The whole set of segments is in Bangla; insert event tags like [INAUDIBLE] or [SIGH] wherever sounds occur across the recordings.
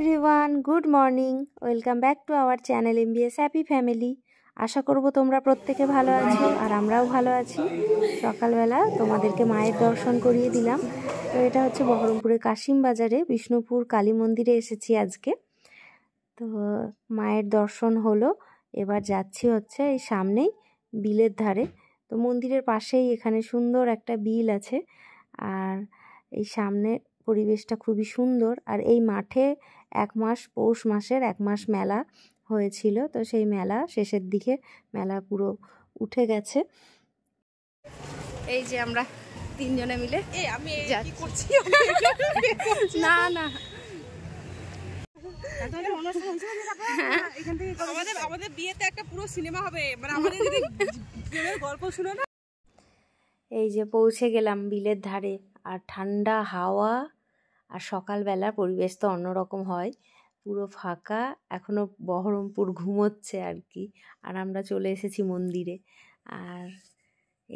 Everyone good morning welcome back to our channel MBS happy family আশা করব তোমরা প্রত্যেকে ভালো আছো আর আমরাও ভালো আছি সকালবেলা তোমাদেরকে মায়ের দর্শন করিয়ে দিলাম তো এটা হচ্ছে বহরমপুরের কাশিম বাজারে বিষ্ণুপুর কালী মন্দিরে এসেছি আজকে তো মায়ের দর্শন হলো এবার যাচ্ছি হচ্ছে এই সামনেই বিলের ধারে তো মন্দিরের পাশেই এখানে সুন্দর একটা বিল আছে আর এই সামনে পরিবেশটা খুবই সুন্দর আর এই মাঠে এক মাস পৌষ মাসের এক মাস মেলা হয়েছিল তো সেই মেলা শেষের দিকে মেলা পুরো উঠে গেছে এই যে আমরা তিনজনে মিলে আমি করছি [LAUGHS] না না আমাদের হ্যাঁ। একটা পুরো সিনেমা হবে মানে না এই যে পৌঁছে গেলাম বিলের ধারে আর ঠান্ডা হাওয়া আর সকালবেলা পরিবেশ তো অন্যরকম হয় পুরো ফাঁকা এখনও বহরমপুর ঘুমোচ্ছে আর কি আর আমরা চলে এসেছি মন্দিরে আর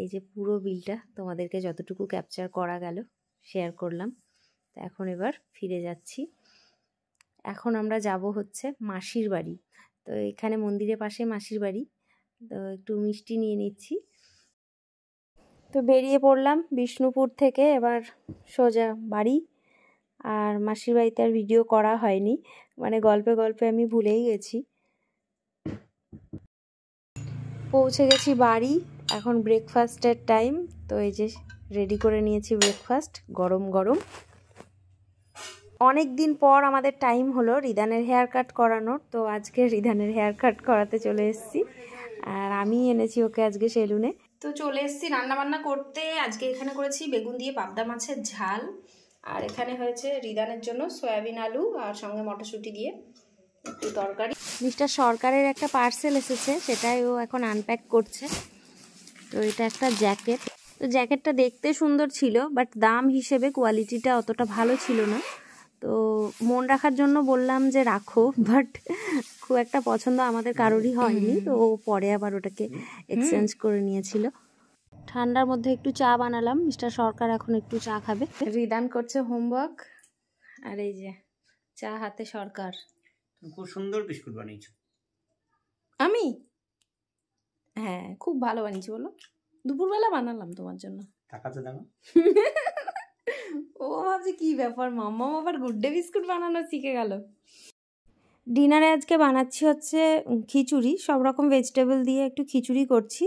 এই যে পুরো বিলটা তোমাদেরকে যতটুকু ক্যাপচার করা গেল শেয়ার করলাম তো এখন এবার ফিরে যাচ্ছি এখন আমরা যাব হচ্ছে মাসির বাড়ি তো এখানে মন্দিরের পাশে মাসির বাড়ি তো একটু মিষ্টি নিয়ে নিচ্ছি তো বেরিয়ে পড়লাম বিষ্ণুপুর থেকে এবার সোজা বাড়ি আর মাসির বাড়িতে আর ভিডিও করা হয়নি মানে গল্পে গল্পে আমি ভুলেই গেছি পৌঁছে গেছি বাড়ি এখন ব্রেকফাস্টের টাইম তো এই যে রেডি করে নিয়েছি ব্রেকফাস্ট গরম গরম অনেক দিন পর আমাদের টাইম হলো রিধানের হেয়ার কাট করানোর তো আজকে রিধানের হেয়ার কাট করাতে চলে এসেছি আর আমি এনেছি ওকে আজকে সেলুনে তো চলে এসেছি রান্নাবান্না করতে আজকে এখানে করেছি বেগুন দিয়ে পাবদা মাছের ঝাল আর এখানে হয়েছে রিদানের জন্য সয়াবিন আলু আর সঙ্গে মটরশুঁটি দিয়ে একটু তরকারি মিস্টার সরকারের একটা পার্সেল এসেছে সেটাই ও এখন আনপ্যাক করছে তো এটা একটা জ্যাকেট তো জ্যাকেটটা দেখতে সুন্দর ছিল বাট দাম হিসেবে কোয়ালিটিটা অতটা ভালো ছিল না তো মন রাখার জন্য বললাম যে রাখো বাট খুব একটা পছন্দ আমাদের কারোরই হয়নি তো পরে আবার ওটাকে এক্সচেঞ্জ করে নিয়েছিল ঠান্ডার মধ্যে একটু চা বানালাম মিস্টার সরকার এখন একটু চা খাবে রিদান করছে হোমওয়ার্ক আর এই যে চা হাতে সরকার খুব সুন্দর বিস্কুট বানিয়েছো আমি হ্যাঁ খুব ভালো বানিয়েছি বলো দুপুরবেলা বানালাম তোমার জন্য টাকাতে দাও ও ভাবছি কি ব্যাপার মাম্মা আবার গুড ডে বিস্কুট বানানো শিখে গেল ডিনারে আজকে বানাচ্ছি হচ্ছে খিচুড়ি সব রকম ভেজিটেবল দিয়ে একটু খিচুড়ি করছি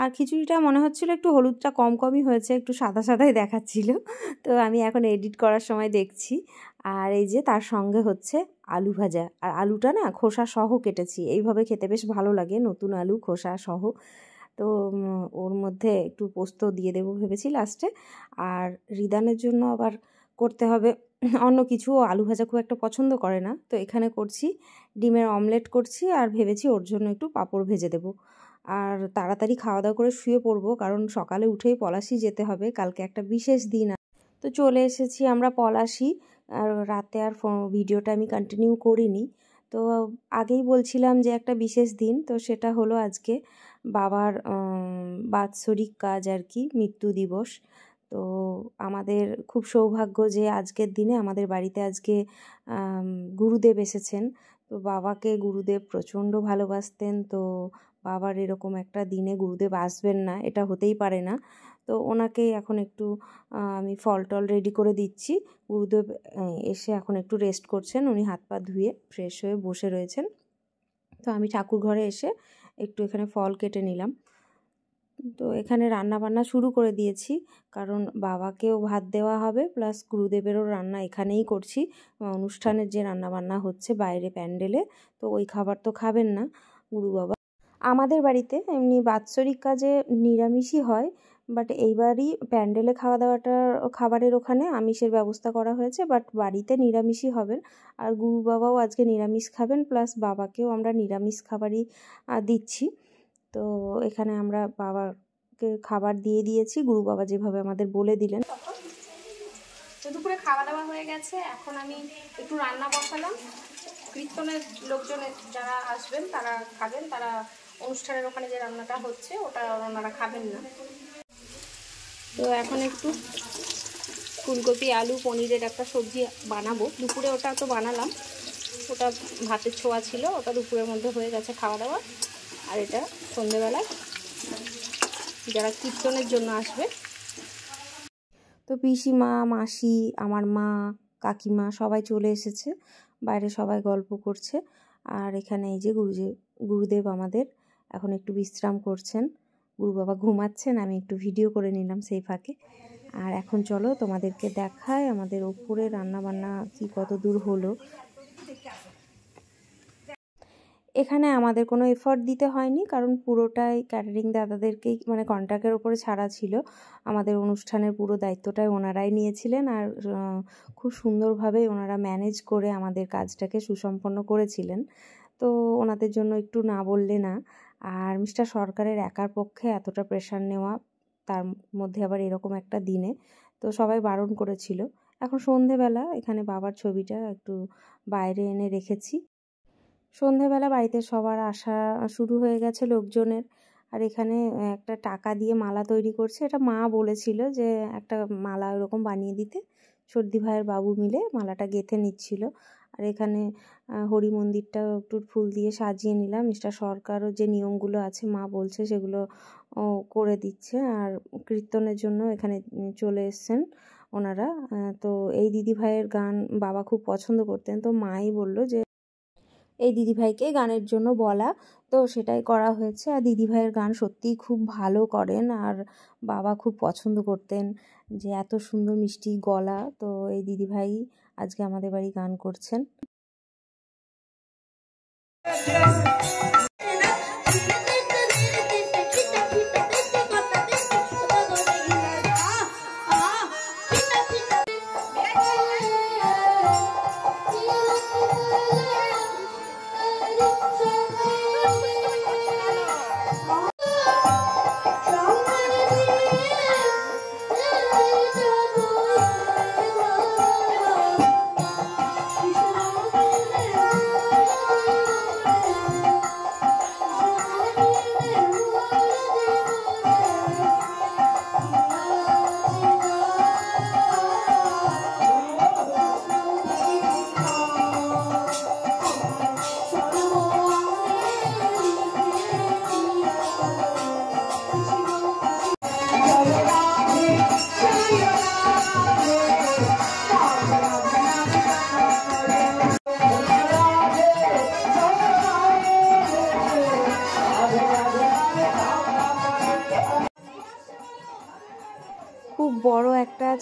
আর খিচুড়িটা মনে হচ্ছিলো একটু হলুদটা কম কমই হয়েছে একটু সাদা সাদাই দেখাচ্ছিল তো আমি এখন এডিট করার সময় দেখছি আর এই যে তার সঙ্গে হচ্ছে আলু ভাজা আর আলুটা না খোসা সহ কেটেছি এইভাবে খেতে বেশ ভালো লাগে নতুন আলু খোসা সহ তো ওর মধ্যে একটু পোস্ত দিয়ে দেবো ভেবেছি লাস্টে আর রিদানের জন্য আবার করতে হবে অন্য কিছু আলু ভাজা খুব একটা পছন্দ করে না তো এখানে করছি ডিমের অমলেট করছি আর ভেবেছি ওর জন্য একটু পাঁপড় ভেজে দেবো আর তাড়াতাড়ি খাওয়া দাওয়া করে শুয়ে পড়বো কারণ সকালে উঠেই পলাশি যেতে হবে কালকে একটা বিশেষ দিন তো চলে এসেছি আমরা পলাশি আর রাতে আর ভিডিওটা আমি কন্টিনিউ করিনি তো আগেই বলছিলাম যে একটা বিশেষ দিন তো সেটা হলো আজকে বাবার বাৎসরিক কাজ আর কি মৃত্যু দিবস তো আমাদের খুব সৌভাগ্য যে আজকের দিনে আমাদের বাড়িতে আজকে গুরুদেব এসেছেন তো বাবাকে গুরুদেব প্রচণ্ড ভালোবাসতেন তো বাবার এরকম একটা দিনে গুরুদেব আসবেন না এটা হতেই পারে না তো ওনাকে এখন একটু আমি ফল টল রেডি করে দিচ্ছি গুরুদেব এসে এখন একটু রেস্ট করছেন উনি হাত পা ধুয়ে ফ্রেশ হয়ে বসে রয়েছেন তো আমি ঠাকুর ঘরে এসে একটু এখানে ফল কেটে নিলাম তো এখানে রান্না বান্না শুরু করে দিয়েছি কারণ বাবাকেও ভাত দেওয়া হবে প্লাস গুরুদেবেরও রান্না এখানেই করছি অনুষ্ঠানের যে রান্না বান্না হচ্ছে বাইরে প্যান্ডেলে তো ওই খাবার তো খাবেন না গুরু বাবা আমাদের বাড়িতে এমনি বাৎসরিক কাজে নিরামিষই হয় বাট এইবারই প্যান্ডেলে খাওয়া দাওয়াটা খাবারের ওখানে আমিষের ব্যবস্থা করা হয়েছে বাট বাড়িতে নিরামিষই হবেন আর গুরু বাবাও আজকে নিরামিষ খাবেন প্লাস বাবাকেও আমরা নিরামিষ খাবারই দিচ্ছি তো এখানে আমরা বাবাকে খাবার দিয়ে দিয়েছি গুরু বাবা যেভাবে আমাদের বলে দিলেন তো দুপুরে খাওয়া দাওয়া হয়ে গেছে এখন আমি একটু রান্না বসালাম কীর্তনের লোকজনের যারা আসবেন তারা খাবেন তারা অনুষ্ঠানের ওখানে যে রান্নাটা হচ্ছে ওটা ওনারা খাবেন না তো এখন একটু ফুলকপি আলু পনিরের একটা সবজি বানাবো দুপুরে ওটা তো বানালাম ওটা ভাতের ছোঁয়া ছিল ওটা দুপুরের মধ্যে হয়ে গেছে খাওয়া দাওয়া আর এটা সন্ধেবেলায় যারা কীর্তনের জন্য আসবে তো পিসিমা মাসি আমার মা কাকিমা সবাই চলে এসেছে বাইরে সবাই গল্প করছে আর এখানে এই যে গুরুজে গুরুদেব আমাদের এখন একটু বিশ্রাম করছেন গুরু বাবা ঘুমাচ্ছেন আমি একটু ভিডিও করে নিলাম সেই ফাঁকে আর এখন চলো তোমাদেরকে দেখায় আমাদের ওপরে রান্নাবান্না কি কত দূর হলো এখানে আমাদের কোনো এফর্ট দিতে হয়নি কারণ পুরোটাই ক্যাটারিং দাদাদেরকেই মানে কন্ট্রাক্টের ওপরে ছাড়া ছিল আমাদের অনুষ্ঠানের পুরো দায়িত্বটাই ওনারাই নিয়েছিলেন আর খুব সুন্দরভাবে ওনারা ম্যানেজ করে আমাদের কাজটাকে সুসম্পন্ন করেছিলেন তো ওনাদের জন্য একটু না বললে না আর মিস্টার সরকারের একার পক্ষে এতটা প্রেশার নেওয়া তার মধ্যে আবার এরকম একটা দিনে তো সবাই বারণ করেছিল এখন সন্ধেবেলা এখানে বাবার ছবিটা একটু বাইরে এনে রেখেছি সন্ধেবেলা বাড়িতে সবার আসা শুরু হয়ে গেছে লোকজনের আর এখানে একটা টাকা দিয়ে মালা তৈরি করছে এটা মা বলেছিল যে একটা মালা ওরকম বানিয়ে দিতে সর্দি ভাইয়ের বাবু মিলে মালাটা গেঁথে নিচ্ছিল আর এখানে হরি মন্দিরটা একটু ফুল দিয়ে সাজিয়ে নিলাম মিস্টার সরকারও যে নিয়মগুলো আছে মা বলছে সেগুলো করে দিচ্ছে আর কীর্তনের জন্য এখানে চলে এসছেন ওনারা তো এই দিদি ভাইয়ের গান বাবা খুব পছন্দ করতেন তো মাই বলল যে এই দিদিভাইকে গানের জন্য বলা তো সেটাই করা হয়েছে আর দিদিভাইয়ের গান সত্যিই খুব ভালো করেন আর বাবা খুব পছন্দ করতেন যে এত সুন্দর মিষ্টি গলা তো এই দিদিভাই আজকে আমাদের বাড়ি গান করছেন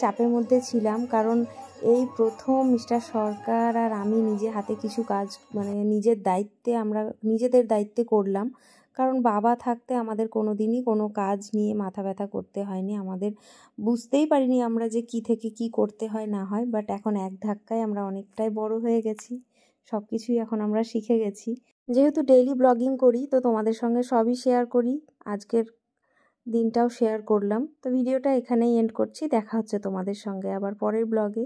চাপের মধ্যে ছিলাম কারণ এই প্রথম মিস্টার সরকার আর আমি নিজে হাতে কিছু কাজ মানে নিজের দায়িত্বে আমরা নিজেদের দায়িত্বে করলাম কারণ বাবা থাকতে আমাদের কোনো দিনই কোনো কাজ নিয়ে মাথা ব্যথা করতে হয়নি আমাদের বুঝতেই পারিনি আমরা যে কি থেকে কি করতে হয় না হয় বাট এখন এক ধাক্কায় আমরা অনেকটাই বড় হয়ে গেছি সব কিছুই এখন আমরা শিখে গেছি যেহেতু ডেইলি ব্লগিং করি তো তোমাদের সঙ্গে সবই শেয়ার করি আজকের দিনটাও শেয়ার করলাম তো ভিডিওটা এখানেই এন্ড করছি দেখা হচ্ছে তোমাদের সঙ্গে আবার পরের ব্লগে